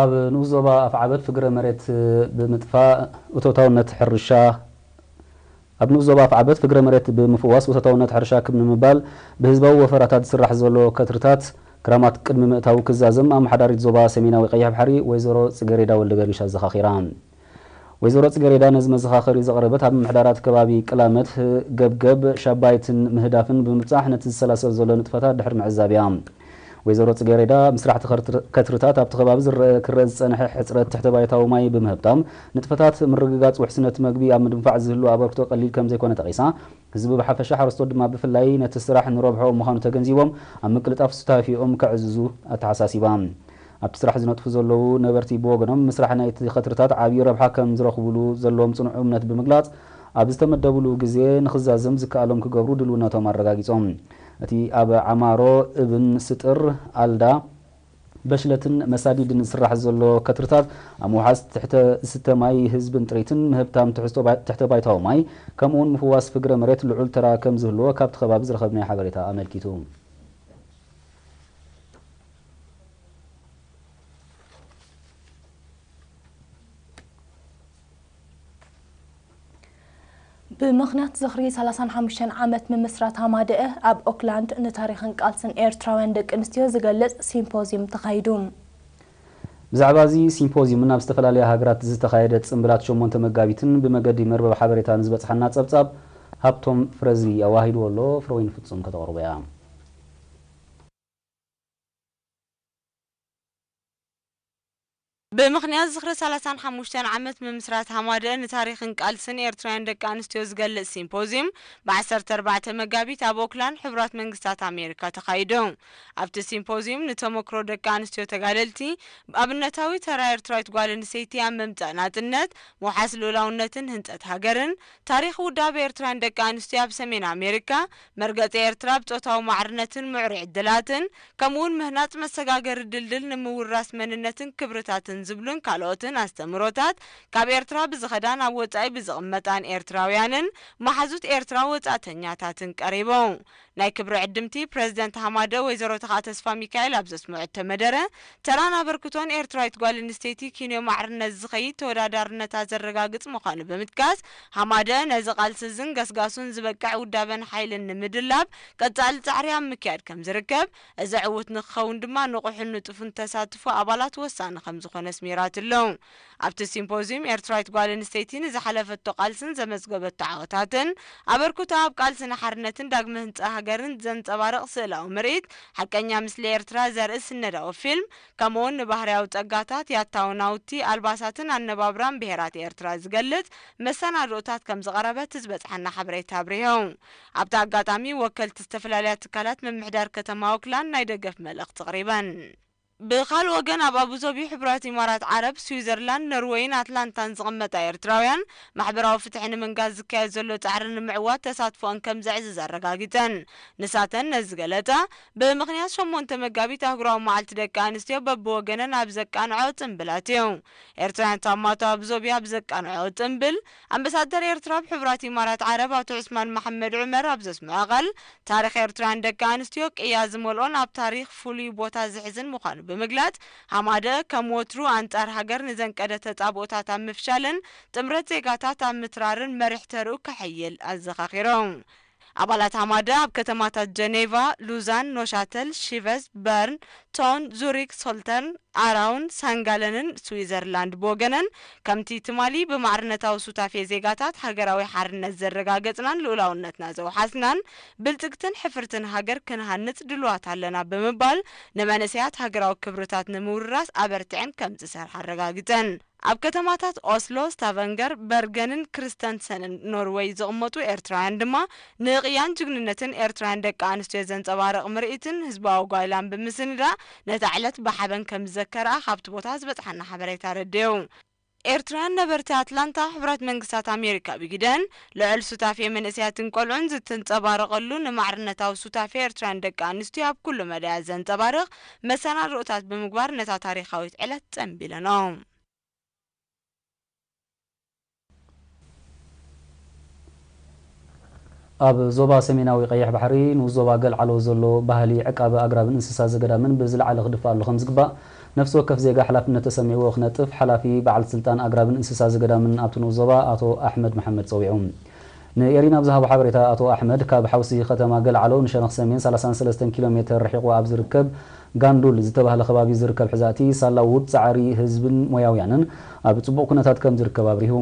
ኣብ ንኡ ዞባ ኣፍዓበት ፍግረ መሬት ብምጥፋእ እተታውነት ሕርሻ ኣብ ንኡ ዞባ ኣፍዓበት ፍግረ መሬት ብምፍዋስ እተታውነት ሕርሻ ክብ ንምባል ብህዝባዊ ወፈራታት ዝስራሕ ዘሎ ከትርታት ክራማት ቅድሚ ምእታዊ ክዛዝም ኣመሓዳሪት ዞባ ሰሜናዊ ቀይሕ ባሕሪ ወይዘሮ ፅገሬዳ ወልደ ገሪሻ ኣዘኻኺራ ወይዘሮ ፅገሬዳ ነዚ መዘኻኸሪ ዘቕረበት ኣብ ምሕዳራት ከባቢ ቅላመት ገብገብ ሻባይትን ምህዳፍን ብምብፃሕ ነቲ ዝሰላሰል ዘሎ ንጥፈታት ድሕሪ ምዕዛብ እያ ወይዘሮ ፅጌሬዳ ምስራሕቲ ከትርታት ኣብቲ ከባቢ ክረአ ዝፀንሐ ሕፅረት ትሕተ ባይታዊ ማይ ብምህብጣም ንጥፈታት ምርግጋፅ ውሕስነት መግቢ ኣብ ምድንፋዕ ዝህሉ ኣበርክቶ ቀሊል ከም ዘይኮነ ጠቂሳ ህዝቢ ብሓፈሻ ሓረስቶት ድማ ብፍላይ ነቲ ስራሕ ንረብሖ ምዃኑ ተገንዚቦም ኣብ ምቅልጣፍ ስታፊኦም ክዕዝዙ ኣተሓሳሲባ ኣብቲ ስራሕ ዝነጥፉ ዘለዉ ነበርቲ ብወገኖም ምስራሕ ናይቲ ከትርታት ዓብዪ ረብሓ ከም ዝረኽብሉ ዘለዎም ፅኑዕ እምነት ብምግላፅ ኣብ ዝተመደብሉ ግዜ ንክዛዝም ዝከኣሎም ክገብሩ ድልውነቶም ኣረጋጊፆም أتي أبا عمارو ابن ستر ألدا بشلتن مساديد نسرح زلو كترتات أمو حاس تحت ستة ماي هزب انتريتن مهبتام تحت بايت هاو ماي كمون مفواس فقر مريت لعول ترا كم زلو كابت خباب زرخبني حبريتا أمال كيتوم ብምኽንያት ዝኽሪ 35 ዓመት ምምስራት ኣማድአ ኣብ ኦክላንድ ንታሪክን ቃልስን ኤርትራውያን ደቂ ኣንስትዮ ዝገልጽ ሲምፖዚየም ተኻይዱ ብዛዕባ እዚ ሲምፖዚየም ናብ ዝተፈላለዩ ሃገራት ዝተኻየደ ፅምብላት 8 መጋቢትን ብመገዲ መርበብ ሓበሬታ ንዝበፅሐና ፀብጻብ ሃብቶም ፍረዚ ኣዋሂድዎ ኣሎ ፍረወይን ፍጹም ከተቕርቡ እያ ብምኽንያት ዝኽሪ 35 ዓመት ምምስራት ሃማድአ ንታሪክን ቃልስን ኤርትራውያን ደቂ ኣንስትዮ ዝገልጽ ሲምፖዚየም ብ14 መጋቢት ኣብ ኦክላንድ ሕቡራት መንግስታት ኣሜሪካ ተኻይዶ ኣብቲ ሲምፖዚየም ንተመክሮ ደቂ ኣንስትዮ ተጋደልቲ ኣብነታዊ ተራ ኤርትራዊት ጓል ኣንሰይቲ ኣብ መምፅእ ናጥነት ምውሓስ ልኡላውነትን ህንፀት ሃገርን ታሪክ ውዳብ ኤርትራውያን ደቂ ኣንስትዮ ኣብ ሰሜን ኣሜሪካ መርገፂ ኤርትራ ብፆታዊ ማዕርነትን ምዕሩይ ዕድላትን ከምኡውን ምህናፅ መሰጋገሪ ድልድል ንምውራስ መንነትን ክብርታትን ዝብሉን ካልኦትን ኣስተምህሮታት ካብ ኤርትራ ብዝኸዳ ናብ ወፃኢ ብዝቕመጣን ኤርትራውያንን መሓዙት ኤርትራ ወፃእተኛታትን ቀሪቦም ናይ ክብሪ ዕድምቲ ፕረዚደንት ሃማደ ወይዘሮ ተኸዓ ተስፋ ሚካኤል ኣብ ዘስምዑ ተመደረ ተራን ኣበርክቶን ኤርትራዊት ጓል ኣንስተይቲ ኪንዮ ማዕርነት ዝኸይድ ተወዳዳርነታ ዘረጋግጽ ምዃኑ ብምጥቃስ ሃማደ ነዚ ቃልሲ ዝን ገስጋሱን ዝበቅዕ ውዳበን ሓይልን ንምድላብ ቀጻሊ ጻዕሪ ኣብ ምክያድ ከም ዝርከብ እዚ ዕውት ንክኸውን ድማ ንቑሕን ንጡፍን ተሳትፎ ኣባላት ወሳኒ ከም ዝኾነ ስሜራት ኣለዉ ኣብቲ ሲምፖዚየም ኤርትራዊት ጓል ኣንስተይቲ ንዝሓለፈቶ ቃልስን ዘመዝገበቶ ዓወታትን ኣበርክቶ ኣብ ቃልሲ ንሓርነትን ዳግመ ህንፃ ሃገርን ዘንጸባርቕ ስእላዊ ምርኢት ሓቀኛ ምስሊ ኤርትራ ዘርኢ ስነዳዊ ፊልም ከምኡውን ንባህርያዊ ጸጋታት ያታዊ ናውቲ ኣልባሳትን ኣነባብራን ብሄራት ኤርትራ ዝገልጽ መሰናድኦታት ከም ዝቐረበት ዝበጽሐና ሓበሬታ ኣብርሆም ኣብቲ ኣጋጣሚ ወከልቲ ዝተፈላለያ ትካላት ምምሕዳር ከተማ ኣውክላን ናይ ደገፍ መልእኽቲ ቅሪበን ብኻልእ ወገን ኣብ ኣብዞቢ ሕቡራት ኢማራት ዓረብ ስዊዘርላንድ ኖርዌይን ኣትላንታን ዝቕመጣ ኤርትራውያን ማሕበራዊ ፍትሒ ንምንጋዝ ዝካየድ ዘሎ ፃዕሪ ንምዕዋት ተሳትፎአን ከም ዘዕዝዝ ኣረጋጊፀን ንሳተን ነዚ ገለፃ ብምኽንያት ሸሞንተ መጋቢት ኣህጉራዊ መዓልቲ ደቂ ኣንስትዮ በብወገነን ኣብ ዘቃንዖ ፅምብላት እዩ ኤርትራውያን ታማቶ ኣቡዞቢ ኣብ ዘቃንዖ ፅምብል ኣምባሳደር ኤርትራ ብሕቡራት ኢማራት ዓረብ ኣቶ ዑስማን መሓመድ ዑመር ኣብ ዘስምዐ ታሪክ ኤርትራውያን ደቂ ኣንስትዮ ቅያ ዝመልኦን ኣብ ታሪክ ፍሉይ ቦታ ዝሕዝን ምዃኑ ብምግላጽ ሀማደ ከሞትሩ አንጻር ሀገር ንዘንቀደ ተጻቦታት ኣብ ምፍሻልን ጥምረት ዜጋታት ኣብ ምትራርን መሪሕተርኡ ከሐይል ኣዘኻኺሮም አባላት አማዳ አብ ከተማታት ጀኔቫ፣ ሉዛን፣ ኖሻተል፣ ሺቨዝ፣ በርን፣ ቶን፣ ዙሪክ፣ ሶልተርን፣ አራውን፣ ሳንጋለንን ስዊዘርላንድ ብወገነን ከምቲ ትማሊ ብማዕርነታዊ ሱታፌ ዜጋታት ሃገራዊ ሓርነት ዘረጋገጽናን ልኡላውነትና ዘውሓስናን ብልጥግትን ሕፍርትን ሃገር ክንሃንጽ ድልዋት ኣለና ብምባል ንመንእሰያት ሃገራዊ ክብርታት ንምውርራስ ኣበርትዐን ከም ዝሰርሓ ኣረጋግፀን ኣብ ከተማታት ኦስሎ ስታቨንገር በርገንን ክርስተንሰንን ኖርዌይ ዘቕመጡ ኤርትራውያን ድማ ንቕያን ጅግንነትን ኤርትራውያን ደቂ ኣንስትዮ ዘንጸባረቕ ምርኢትን ህዝባዊ ጓይላን ብምስንዳ ነታ ዕለት ብሓበን ከም ዝዘከርኣ ካብቲ ቦታ ዝበፅሓና ሓበሬታ ረድዩ ኤርትራን ነበርቲ ኣትላንታ ሕቡራት መንግስታት ኣሜሪካ ብግደን ልዕል ሱታፌ መንእስያትን ቆልዑን ዝተንጸባረቐሉ ንማዕርነታዊ ሱታፌ ኤርትራን ደቂ ኣንስትዮ ኣብ ኩሉ መዳያት ዘንጸባርቕ መሰናርኡታት ብምግባር ነታ ታሪካዊት ዕለት ጸንቢለኖም ኣብ ዞባ ሰሜናዊ ቀይሕ ባሕሪ ንዞባ ገልዓሎ ዘሎ ባህሊ ዕቃበ ኣግራብን እንስሳ ዘገዳምን ብዝለዓለ ክድፋ ኣሎ ከም ዝግባእ ነፍሲ ወከፍ ዜጋ ሓላፍነት ተሰሚዕዎ ክነጥፍ ሓላፊ በዓል ስልጣን ኣግራብን እንስሳ ዘገዳምን ኣብቲ ዞባ ኣቶ ኣሕመድ መሐመድ ፀዊዑ ንኤሪና ብዝሃቦ ሓበሬታ ኣቶ ኣሕመድ ካብ ሓውሲ ከተማ ገልዓሎ ንሸነኽ ሰሜን 33 ኪሎ ሜትር ርሒቑ ኣብ ዝርከብ ጋንዱል ዝተባህለ ከባቢ ዝርከብ ሕዛእቲ ሳላውድ ፃዕሪ ህዝብን ሞያውያንን ኣብ ፅቡቕ ኩነታት ከም ዝርከብ ኣብሪሁ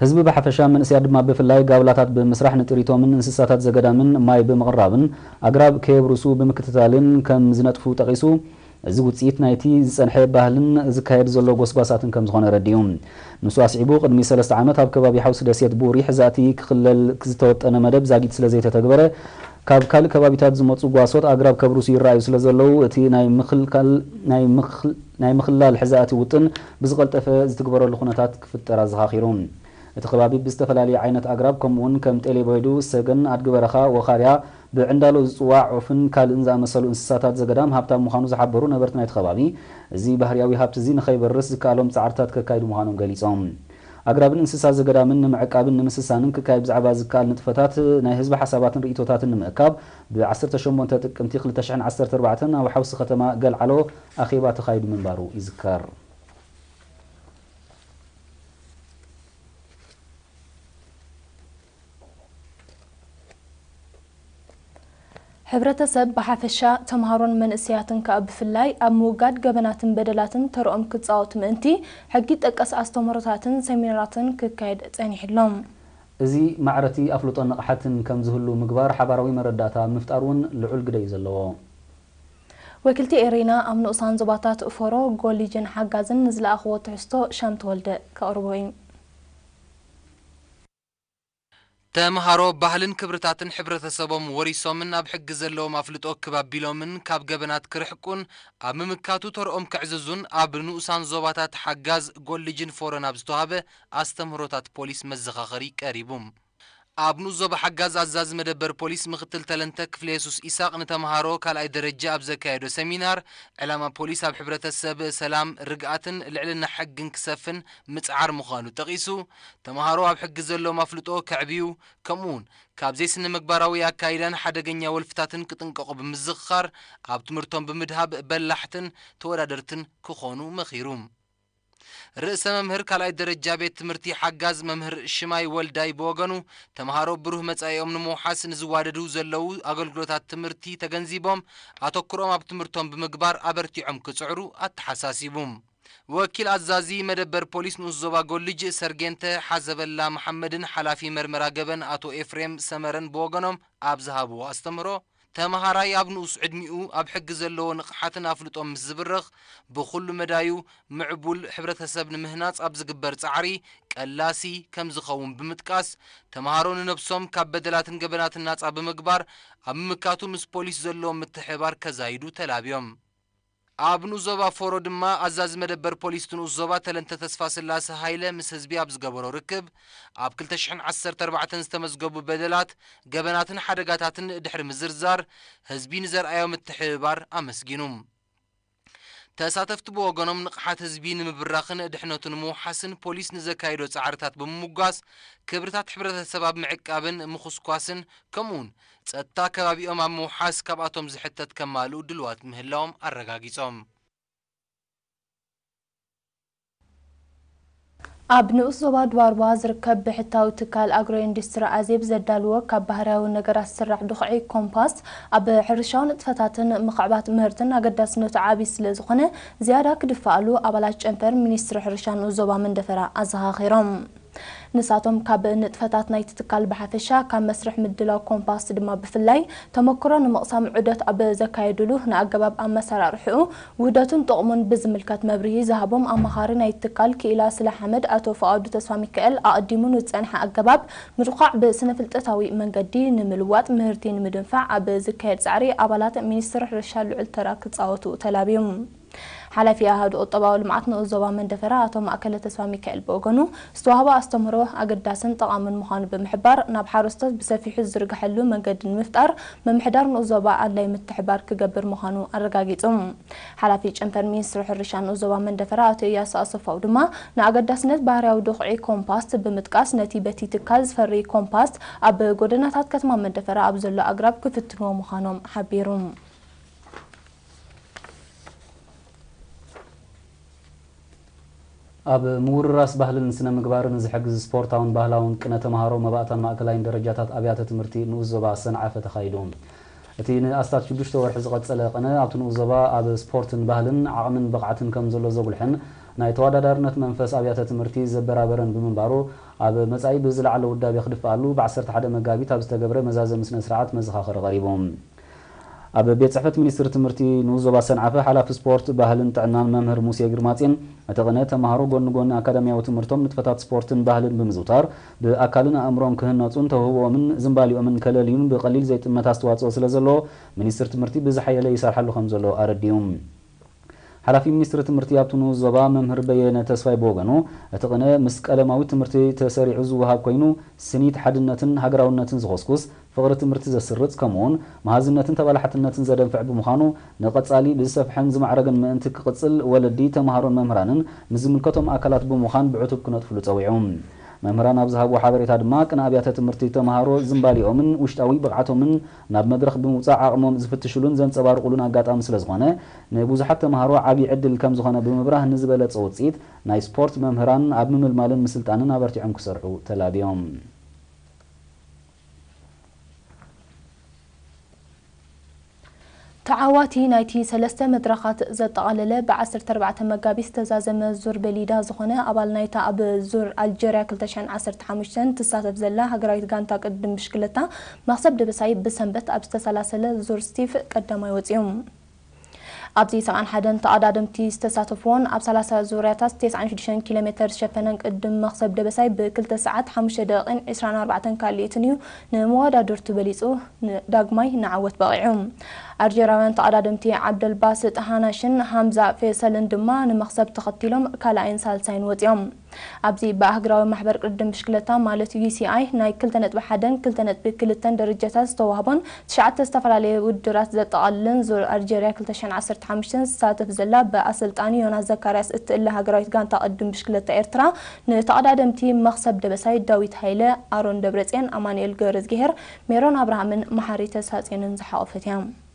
ህዝቢ ብሓፈሻ መንእስያ ድማ ብፍላይ ጋብላታት ብምስራሕ ንጥሪቶምን እንስሳታት ዘገዳምን ማይ ብምቕራብን ኣግራብ ከየብርሱ ብምክትታልን ከም ዝነጥፉ ጠቂሱ እዚ ውፅኢት ናይቲ ዝፀንሐ ባህልን ዝካየድ ዘሎ ጎስጓሳትን ከም ዝኾነ ረድዩ ንሱ ኣስዒቡ ቅድሚ ሰለስተ ዓመት ኣብ ከባቢ ሓውሲ ደሴት ብውሪሕ ዛእቲ ክኽለል ዝተወጠነ መደብ ዛጊድ ስለ ዘይተተግበረ ካብ ካልእ ከባቢታት ዝመፁ ጓሶት ኣግራብ ከብርሱ ይረኣዩ ስለ ዘለዉ እቲ ናይ ምኽላል ሕዛእቲ ውጥን ብዝቐልጠፈ ዝትግበረሉ ኩነታት ክፍጠር ኣዘኻኺሩ እቲ ኸባቢ ብዝተፈላለዩ ዓይነት ኣግራብ ከምኡውን ከም ጤሌቦይዱ ሰገን ኣድግበረኻ ወኻርያ ብዕንዳሎ ዝፅዋዕ ዖፍን ካልእን ዝኣመሰሉ እንስሳታት ዘገዳም ሃብታብ ምዃኑ ዝሓበሩ ነበርቲ ናይቲ ኸባቢ እዚ ባህርያዊ ሃብቲ እዚ ንኸይበርስ ዝከኣሎም ፃዕርታት ከካይዱ ምዃኖም ገሊፆም ኣግራብን እንስሳ ዘገዳምን ንምዕቃብን ንምስሳንን ክካየድ ብዛዕባ ዝከኣል ንጥፈታት ናይ ህዝቢ ሓሳባትን ርእቶታትን ንምእካብ ብ18 ጥቅምቲ 214 ኣብ ሓውሲ ከተማ ገልዓሎ ኣኼባ ተኻይዱ ምንባሩ ይዝከር ሕብረተሰብ ብሓፈሻ ተምሃሮን መንእስያትን ከዓ ብፍላይ ኣብ ምውጋድ ገበናትን በደላትን ተርኦም ክፃወቱ ምእንቲ ሕጊ ጠቀስ ኣስተምህሮታትን ሰሚናራትን ክካየድ ፀኒሕሎም እዚ ማዕረቲ ኣፍልጦ ንቕሓትን ከም ዝህሉ ምግባር ሓባራዊ መረዳእታ ምፍጣር እውን ልዑል ግደ እዩ ዘለዎ ወኪልቲ ኤሪና ኣብ ንኡሳን ዞባታት እፈሮ ጎሊጅን ሓጋዝን ንዝለኣኽዎ ትሕዝቶ ሻም ተወልደ ከቕርቦ እዩ ተምሃሮ ባህልን ክብርታትን ሕብረተሰቦም ወሪሶምን ኣብ ሕጊ ዘለዎም ኣፍልጦ ክባቢሎምን ካብ ገበናት ክርሕቁን ኣብ ምምካቱ ተርኦም ክዕዝዙን ኣብ ንኡሳን ዞባታት ሓጋዝ ጎልጅን ፎረን ኣብ ዝተዋህበ ኣስተምህሮታት ፖሊስ መዘኻኸሪ ቀሪቡ ኣብ ንኡ ዞባ ሓጋዝ ኣዛዚ መደበር ፖሊስ ምኽትል ተለንተ ክፍለ የሱስ ኢሳቅ ንተምሃሮ ካልኣይ ደረጃ ኣብ ዘካየዶ ሰሚናር ዕላማ ፖሊስ ኣብ ሕብረተሰብ ሰላም ርግኣትን ልዕልና ሕግን ክሰፍን ምፅዓር ምዃኑ ጠቒሱ ተምሃሮ ኣብ ሕጊ ዘሎም ኣፍልጦ ከዕብዩ ከምኡውን ካብ ዘይስነ ምግባራዊ ኣካይዳን ሓደገኛ ወልፍታትን ክጥንቀቑ ብምዝኽኻር ኣብ ትምህርቶም ብምድሃብ በላሕትን ተወዳደርትን ክኾኑ መኺሩ ርእሰ መምህር ካልኣይ ደረጃ ቤት ትምህርቲ ሓጋዝ መምህር ሽማይ ወልዳይ ብወገኑ ተምሃሮ ብሩህ መጻኢኦም ንምውሓስ ንዝዋደዱ ዘለዉ ኣገልግሎታት ትምህርቲ ተገንዚቦም ኣተኩሮም ኣብ ትምህርቶም ብምግባር ኣበርቲዖም ክጽዕሩ ኣተሓሳሲቡ ወኪል አዛዚ መደበር ፖሊስ ንኡስ ዞባ ጎልጅ ሰርጌንተ ሓዘበላ መሐመድን ሓላፊ መርመራ ገበን ኣቶ ኤፍሬም ሰመረን ብወገኖም ኣብ ዝሃብዎ ኣስተምህሮ ተምሃራይ ኣብ ንኡስ ዕድሚኡ ኣብ ሕጊ ዘለዎ ንቕሓትን ኣፍልጦም ምስ ዝብርኽ ብኹሉ መዳዩ ምዕቡል ሕብረተሰብ ንምህናፅ ኣብ ዝግበር ፃዕሪ ቀላሲ ከም ዝኸውን ብምጥቃስ ተምሃሮ ንነብሶም ካብ በደላትን ገበናትን ናፃ ብምግባር ኣብ ምምካቱ ምስ ፖሊስ ዘለዎም ምትሕባር ከዛይዱ ተላብዮም አብኑ ዞባ ፎሮ ድማ አዛዝ መደበር ፖሊስ ትንኡስ ዞባ ተለንተ ተስፋ ስላሰ ሃይለ ምስ ህዝቢ ኣብ ዝገበሮ ርክብ ኣብ 214 ዝተመዝገቡ በደላት ገበናትን ሓደጋታትን ድሕሪ ምዝርዛር ህዝቢ ንዘርኣዮ ምትሕብባር ኣመስጊኑ ተሳተፍቲ ብወገኖም ንቕሓት ህዝቢ ንምብራኽን ድሕነቱ ንምውሓስን ፖሊስ ንዘካይዶ ፃዕርታት ብምምጓስ ክብርታት ሕብረተሰብ ኣብ ምዕቃብን ምኹስኳስን ከምኡውን ጸጥታ ከባቢኦም ኣብ ምውሓስ ካብኣቶም ዝሕተት ከማልኡ ድልዋት ምህላዎም ኣረጋጊጾም ኣብ ንኡስ ዞባ ድዋርዋ ዝርከብ ብሕታዊ ትካል ኣግሮ ኢንዱስትሪ ኣዜብ ዘዳልዎ ካብ ባህርያዊ ነገራት ዝስራሕ ድኩዒ ኮምፓስ ኣብ ሕርሻዊ ንጥፈታትን ምክዕባት ምህርትን ኣገዳስነቱ ዓብዪ ስለ ዝኾነ ዝያዳ ክድፋኣሉ ኣባላት ጨንፈር ሚኒስትሪ ሕርሻ ንኡስ ዞባ መንደፈራ ኣዘኻኺሮም نساتهم كاب نتفتات نايت تكال بحفشة كان مسرح مدلا كومباس دما بفلاي تمكرا نمقسام عدات أب زكا يدلو هنا أقباب أما سرارحو وداتن طقمون بزملكات مبري زهبهم أما خاري نايت تكال كإلا سلاح حمد أتو فقاد تسوى ميكال أقدمون وتسانح أقباب مرقع بسنة فلتتاوي من قدي نملوات مهرتين مدنفع أب زكا يدزعري أبالات منيسترح رشال لعل تراك تلابيهم ሓላፊ ኣሃዱ ቁጠባዊ ልምዓትን ዞባ መንደፈራ ኣቶ ማእከለ ተስፋ ሚካኤል ብወገኑ ዝተዋህቦ ኣስተምህሮ ኣገዳስን ጠቓምን ምዃኑ ብምሕባር ናብ ሓረስቶት ብሰፊሑ ዝርግሐሉ መንገዲ ንምፍጣር ምምሕዳር ንኡዞባ ኣድላይ ምትሕባር ክገብር ምዃኑ ኣረጋጊፆም ሓላፊ ጭንፈር ሚኒስትሪ ሕርሻ ንኡዞባ መንደፈራ ኣቶ እያሱ ኣሰፋው ድማ ንኣገዳስነት ባህርያዊ ድኹዒ ኮምፓስት ብምጥቃስ ነቲ በቲ ትካል ዝፈሪ ኮምፓስት ኣብ ጎደናታት ከተማ መንደፈራ ኣብ ዘሎ ኣግራብ ክፍትንዎ ምዃኖም ሓቢሩ ኣብ ምውርራስ ባህልን ስነ ምግባርን ዝሕግዝ ስፖርታውን ባህላውን ቅነ ተምሃሮ መባእታን ማእከላይን ደረጃታት ኣብያተ ትምህርቲ ንኡ ዞባ ሰንዓፈ ተኻይዱ እቲ ንኣስታት 6 ወርሒ ዝቐፀለ ቕነ ኣብቲ ንኡ ዞባ ኣብ ስፖርትን ባህልን ዓቕምን ብቕዓትን ከም ዘሎ ዘጉልሕን ናይ ተወዳዳርነት መንፈስ ኣብያተ ትምህርቲ ዘበራበረን ብምንባሩ ኣብ መጻኢ ብዝለዓለ ውዳቤ ክድፍኣሉ ብ11 መጋቢት ኣብ ዝተገብረ መዛዘሚ ስነ ስርዓት መዘኻኸሪ ቀሪቦም أبا بيت صحفة منيستر تمرتي نوزو باسن عفا حالا في سبورت باهلن تعنان ممهر موسيا قرماتين متغنية تمهارو قون قون أكاداميا وتمرتم نتفتات سبورتن باهلن بمزوطار بأكالنا أمرون كهناتون تهو ومن زنبالي ومن كلاليون بقليل زيت متاستوات سلزلو منيستر تمرتي بزحيالي سرحلو خمزلو أرديوم ሓላፊ ሚኒስትሪ ትምህርቲ ኣብትኑ ዞባ መምህር በየነ ተስፋይ ብወገኑ እቲ ቕነ ምስ ቀለማዊ ትምህርቲ ተሰሪዑ ዝውሃብ ኮይኑ ስኒት ሓድነትን ሃገራውነትን ዝኮስኩስ ፍቕሪ ትምህርቲ ዘስርፅ ከምኡውን መሃዝነትን ተባላሕትነትን ዘደንፍዕ ብምዃኑ ንቐጻሊ ብዝሰፍሐን ዝማዕረገን ምእንቲ ክቕፅል ወለዲ ተምሃሮን መምህራንን ንዝምልከቶም ኣካላት ብምዃን ብዕቱብ ክነጥፍሉ ፀዊዑ መምህራን ኣብ ዝሃቦ ሓበሬታ ድማ ቅን ኣብያተ ትምህርቲ ተምሃሮ ዝምባሊኦምን ውሽጣዊ ብቕዓቶምን ናብ መድረኽ ብምውፃእ ዓቕሞም ዝፍትሽሉን ዘንፀባርቑሉን ኣጋጣሚ ስለ ዝኾነ ንብዙሓት ተምሃሮ ዓብዪ ዕድል ከም ዝኾነ ብምብራህ ንዝበለፀ ውፅኢት ናይ ስፖርት መምህራን ኣብ ምምልማልን ምስልጣንን ኣበርቲዖም ክሰርሑ ተላብዮም تعاواتی نایتی سلسته مدرقات زد آلله بعصر تربعت مقابیست زازم زور بلیده زخونه اول نایتا اب زور الجره کلتشن عصر تحمشتن تساتف زله هگرایت گانتا قدم بشکلتا مخصب دبسایی بسنبت ابست زور ستیف قدمای وزیوم ابزي سان حدن تقادمتي استساتفون اب 30 زوريات 96 كيلو متر شفنن قدم مخسب دبساي بكل 9 5 دقيقن 24 كاليتنيو نمواد درت بليصو داغماي نعوت بقيعوم ارجيراوان تقادمتي عبد الباسط هاناشن حمزه فيصل دمان مخسب تختيلوم كالاين سالساين وتيوم ابزی با اخراج محبور قدم مشکلات مالت UCI نایکل تنت به حدن کل تنت به کل تن در جهت است و هبن شعات استفاده لی و درست زد آلن زور ارجیا کل تشن عصر تامشن سات فزلا به اصل تانی آن زکارس ات الله اخراج گان تقدم مشکلات ایرترا نت عددم تی مخصب دبسای داوید هیله آرون دبرتین آمانیل گرزگیر میران ابراهیم محریت ساتین انزحافتیم.